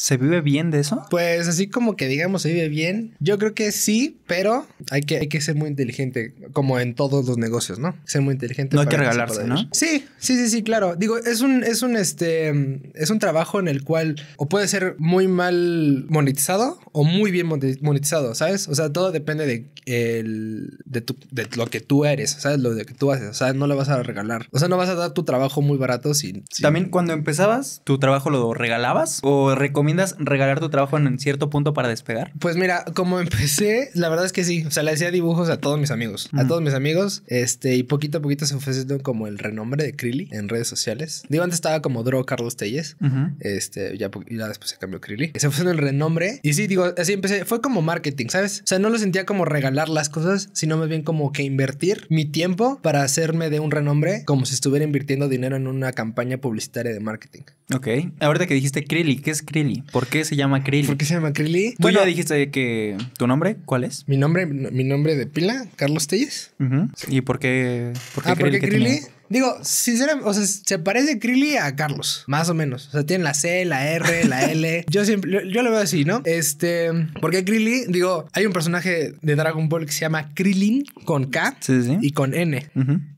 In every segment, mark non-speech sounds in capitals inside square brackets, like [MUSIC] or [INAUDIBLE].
¿Se vive bien de eso? Pues así como que digamos se vive bien. Yo creo que sí, pero hay que, hay que ser muy inteligente, como en todos los negocios, ¿no? Ser muy inteligente. No hay que regalarse, ¿no? Sí, sí, sí, sí, claro. Digo, es un, es un este es un trabajo en el cual o puede ser muy mal monetizado o muy bien monetizado, ¿sabes? O sea, todo depende de de, lo que tú eres, ¿sabes? Lo que tú haces. O sea, no lo vas a regalar. O sea, no vas a dar tu trabajo muy barato sin. También cuando empezabas, ¿tu trabajo lo regalabas? ¿O recomiendas? recomiendas regalar tu trabajo en cierto punto para despegar? Pues mira, como [LAUGHS] empecé, la verdad es que sí. O sea, le hacía dibujos a todos mis amigos. A todos mis amigos. Este, y poquito a poquito se fue haciendo como el renombre de Krilly en redes sociales. Digo, antes estaba como Dro Carlos Telles. Este, ya, después se cambió Krilly. Se fue haciendo el renombre. Y sí, digo, así empecé. Fue como marketing, ¿sabes? O sea, no lo sentía como regalar las cosas, sino más bien como que invertir mi tiempo para hacerme de un renombre, como si estuviera invirtiendo dinero en una campaña publicitaria de marketing. Ok. Ahorita que dijiste Krilly, ¿qué es Krilly? ¿Por qué se llama Krilly? ¿Por qué se llama Krilly? Tú ya dijiste que tu nombre, ¿cuál es? Mi nombre, mi nombre de pila, Carlos Telles. ¿Y por qué, ah, ¿por Digo, sinceramente, o sea, se parece Krilly a Carlos, más o menos. O sea, tiene la C, la R, la [LAUGHS] L. yo siempre, yo lo veo así, ¿no? Este, porque Krilly, digo, hay un personaje de Dragon Ball que se llama Krillin con K y con N.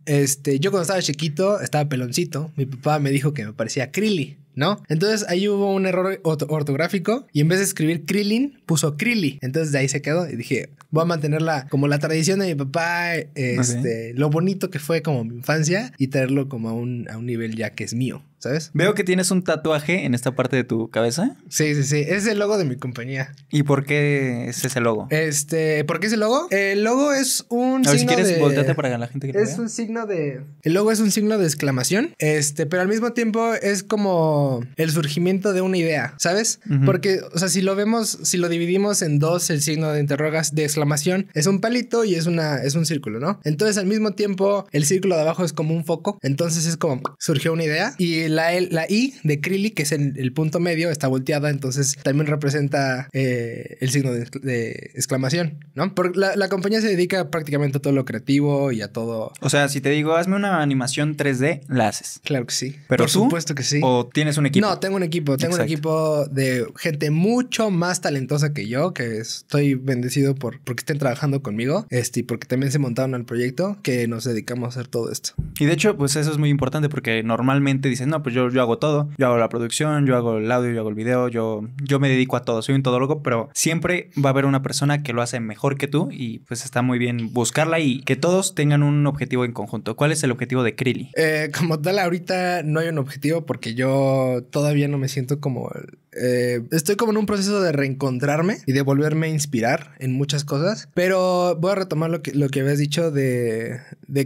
Este, yo cuando estaba chiquito, estaba peloncito. Mi papá me dijo que me parecía Krilly. ¿no? Entonces ahí hubo un error ortográfico y en vez de escribir Krillin, puso Krilly. Entonces de ahí se quedó y dije, voy a mantenerla como la tradición de mi papá, este, lo bonito que fue como mi infancia y traerlo como a a un nivel ya que es mío. ¿sabes? Veo que tienes un tatuaje en esta parte de tu cabeza. Sí, sí, sí. Es el logo de mi compañía. ¿Y por qué es ese logo? Este, ¿por qué es el logo? El logo es un. A ver, si quieres, volteate para la gente que Es un signo de. El logo es un signo de exclamación. Este, pero al mismo tiempo es como el surgimiento de una idea, ¿sabes? Porque, o sea, si lo vemos, si lo dividimos en dos, el signo de interrogas de exclamación es un palito y es una, es un círculo, ¿no? Entonces, al mismo tiempo, el círculo de abajo es como un foco. Entonces es como surgió una idea y la, I de Krilli, que es el, punto medio, está volteada, entonces también representa eh, el signo de, exclamación, ¿no? Porque la, compañía se dedica prácticamente a todo lo creativo y a todo. O sea, si te digo, hazme una animación 3D, la haces. Claro que sí. Pero Por supuesto que sí. ¿O tienes un equipo? No, tengo un equipo. Tengo un equipo de gente mucho más talentosa que yo, que estoy bendecido por porque estén trabajando conmigo este, y porque también se montaron al proyecto que nos dedicamos a hacer todo esto. Y de hecho, pues eso es muy importante porque normalmente dicen, no, pues yo, hago todo, yo hago la producción, yo hago el audio, yo hago el video, yo, yo me dedico a todo, soy un todólogo, pero siempre va a haber una persona que lo hace mejor que tú y pues está muy bien buscarla y que todos tengan un objetivo en conjunto. ¿Cuál es el objetivo de Krilly? Eh, como tal, ahorita no hay un objetivo porque yo todavía no me siento como eh, estoy como en un proceso de reencontrarme y de volverme a inspirar en muchas cosas, pero voy a retomar lo que, lo que habías dicho de,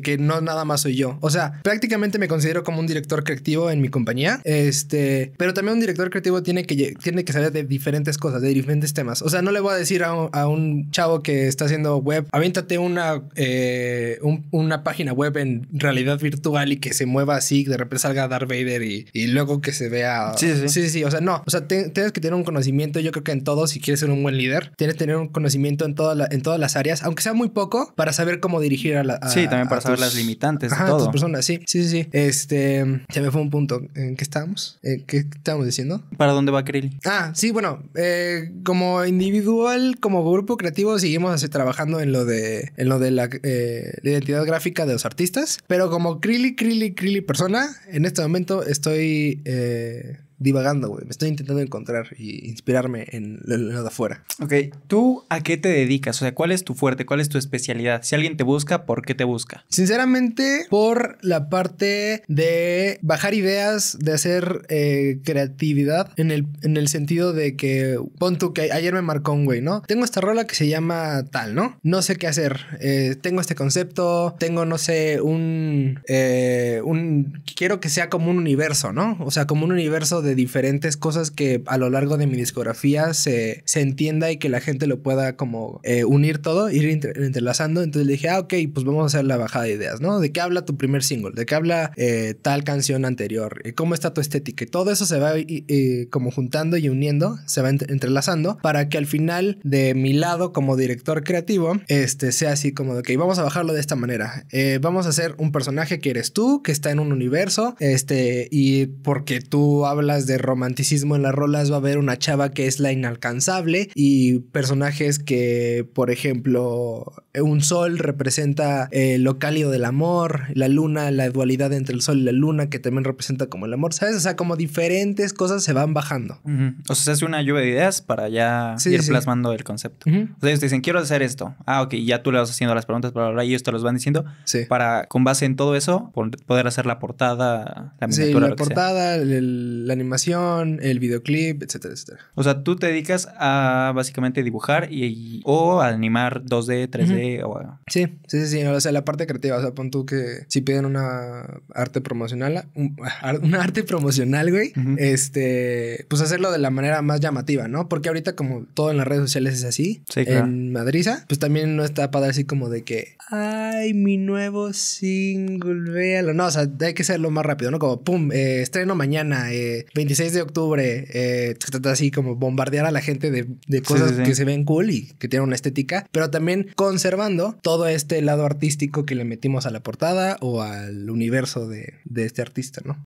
que no nada más soy yo. O sea, prácticamente me considero como un director creativo en mi compañía, este, pero también un director creativo tiene que, tiene que saber de diferentes cosas, de diferentes temas. O sea, no le voy a decir a un, chavo que está haciendo web, aviéntate una, eh, una página web en realidad virtual y que se mueva así, de repente salga Darth Vader y, luego que se vea... Sí, sí, sí. O sea, no, o sea, tienes que tener un conocimiento, yo creo que en todo, si quieres ser un buen líder, tienes que tener un conocimiento en, toda en todas las áreas, aunque sea muy poco, para saber cómo dirigir a la... sí, también para saber las limitantes. de todo. A tus personas, sí, sí, sí, Este, se me fue un punto. ¿En qué estábamos? ¿En ¿Qué estábamos diciendo? ¿Para dónde va Krill? Ah, sí, bueno, eh, como individual, como grupo creativo, seguimos así, trabajando en lo de, en lo de la, eh, identidad gráfica de los artistas, pero como Krill, Krill, Krill persona, en este momento estoy... Eh, divagando, güey. Me estoy intentando encontrar e inspirarme en lo, de afuera. Ok, ¿tú a qué te dedicas? O sea, ¿cuál es tu fuerte? ¿Cuál es tu especialidad? Si alguien te busca, ¿por qué te busca? Sinceramente, por la parte de bajar ideas, de hacer eh, creatividad, en el, en el sentido de que, pon tú que ayer me marcó un güey, ¿no? Tengo esta rola que se llama tal, ¿no? No sé qué hacer. Eh, tengo este concepto, tengo, no sé, un, eh, un... Quiero que sea como un universo, ¿no? O sea, como un universo de de diferentes cosas que a lo largo de mi discografía se, entienda y que la gente lo pueda como eh, unir todo, ir entrelazando. Entonces dije, ah, ok, pues vamos a hacer la bajada de ideas, ¿no? ¿De qué habla tu primer single? ¿De qué habla eh, tal canción anterior? ¿Cómo está tu estética? todo eso se va como juntando y uniendo, se va entrelazando para que al final de mi lado como director creativo, este sea así como de, que vamos a bajarlo de esta manera. Eh, vamos a hacer un personaje que eres tú, que está en un universo, este, y porque tú hablas de romanticismo en las rolas va a haber una chava que es la inalcanzable y personajes que, por ejemplo, un sol representa eh, lo cálido del amor, la luna, la dualidad entre el sol y la luna, que también representa como el amor, ¿sabes? O sea, como diferentes cosas se van bajando. O sea, se hace una lluvia de ideas para ya ir plasmando el concepto. O sea, ellos te dicen, quiero hacer esto. Ah, ok, ya tú le vas haciendo las preguntas, pero ahora ellos te los van diciendo para, con base en todo eso, poder hacer la portada, la miniatura. la portada, el, la animación, el videoclip, etcétera, etcétera. O sea, tú te dedicas a básicamente dibujar y, o a animar 2D, 3D o Sí, sí, sí, O sea, la parte creativa. O sea, pon tú que si piden una arte promocional, un, ah, [LAUGHS] arte promocional, güey, este, pues hacerlo de la manera más llamativa, ¿no? Porque ahorita como todo en las redes sociales es así, en Madriza, pues también no está para así como de que, ay, mi nuevo single, véalo. No, o sea, hay que hacerlo más rápido, ¿no? Como, pum, eh, estreno mañana, eh, 26 de octubre, eh, trata así como bombardear a la gente de, cosas que se ven cool y que tienen una estética, pero también conservando todo este lado artístico que le metimos a la portada o al universo de este artista, ¿no?